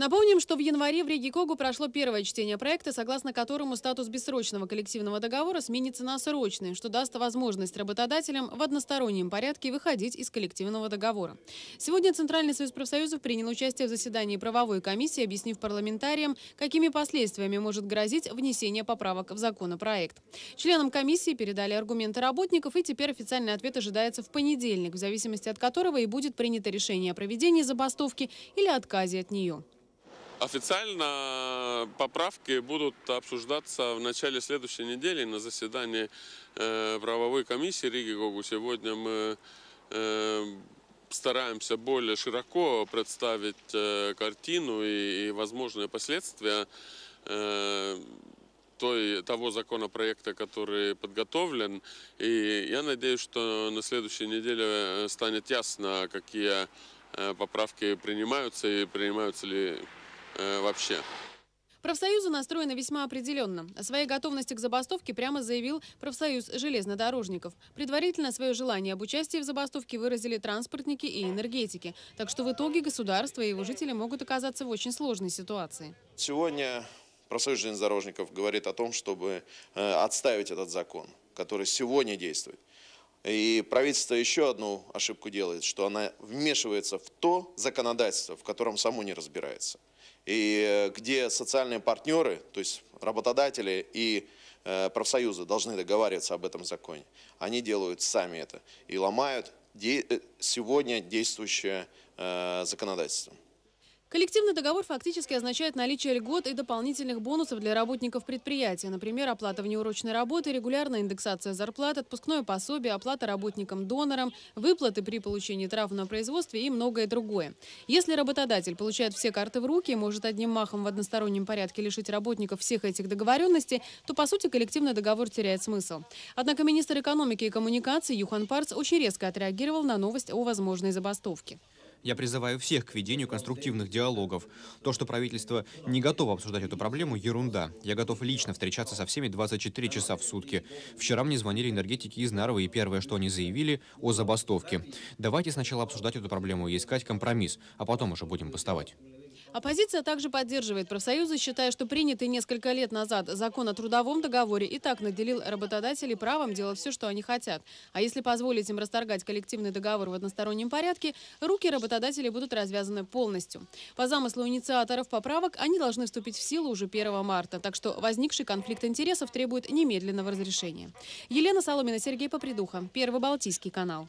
Напомним, что в январе в Риге Когу прошло первое чтение проекта, согласно которому статус бессрочного коллективного договора сменится на срочный, что даст возможность работодателям в одностороннем порядке выходить из коллективного договора. Сегодня Центральный союз профсоюзов принял участие в заседании правовой комиссии, объяснив парламентариям, какими последствиями может грозить внесение поправок в законопроект. Членам комиссии передали аргументы работников, и теперь официальный ответ ожидается в понедельник, в зависимости от которого и будет принято решение о проведении забастовки или отказе от нее. Официально поправки будут обсуждаться в начале следующей недели на заседании э, правовой комиссии Риги Гогу. Сегодня мы э, стараемся более широко представить э, картину и возможные последствия той, того законопроекта, который подготовлен. И я надеюсь, что на следующей неделе станет ясно, какие поправки принимаются и принимаются ли э, вообще. Профсоюзы настроены весьма определенно. О своей готовности к забастовке прямо заявил профсоюз железнодорожников. Предварительно свое желание об участии в забастовке выразили транспортники и энергетики. Так что в итоге государство и его жители могут оказаться в очень сложной ситуации. Сегодня профсоюз железнодорожников говорит о том, чтобы э, отставить этот закон, который сегодня действует. И правительство еще одну ошибку делает, что она вмешивается в то законодательство, в котором само не разбирается. И э, где социальные партнеры, то есть работодатели и э, профсоюзы должны договариваться об этом законе. Они делают сами это и ломают э, сегодня действующее законодательство. Коллективный договор фактически означает наличие льгот и дополнительных бонусов для работников предприятия. Например, оплата внеурочной работы, регулярная индексация зарплат, отпускное пособие, оплата работникам-донорам, выплаты при получении трав на производстве и многое другое. Если работодатель получает все карты в руки и может одним махом в одностороннем порядке лишить работников всех этих договоренностей, то, по сути, коллективный договор теряет смысл. Однако министр экономики и коммуникации Юхан Парц очень резко отреагировал на новость о возможной забастовке. Я призываю всех к ведению конструктивных диалогов. То, что правительство не готово обсуждать эту проблему, ерунда. Я готов лично встречаться со всеми 24 часа в сутки. Вчера мне звонили энергетики из Нарвы, и первое, что они заявили, о забастовке. Давайте сначала обсуждать эту проблему и искать компромисс, а потом уже будем бастовать. Оппозиция также поддерживает профсоюзы, считая, что принятый несколько лет назад закон о трудовом договоре и так наделил работодателей правом делать все, что они хотят. А если позволить им расторгать коллективный договор в одностороннем порядке, руки работодателей будут развязаны полностью. По замыслу инициаторов поправок они должны вступить в силу уже 1 марта, так что возникший конфликт интересов требует немедленного разрешения. Елена Соломина, Сергей Попридуха, Первый Балтийский канал.